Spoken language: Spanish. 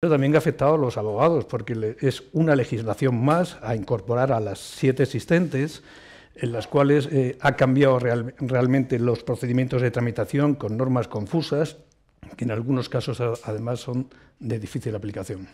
pero también ha afectado a los abogados, porque es una legislación más a incorporar a las siete existentes, en las cuales eh, ha cambiado realmente los procedimientos de tramitación con normas confusas, que en algunos casos además son de difícil aplicación.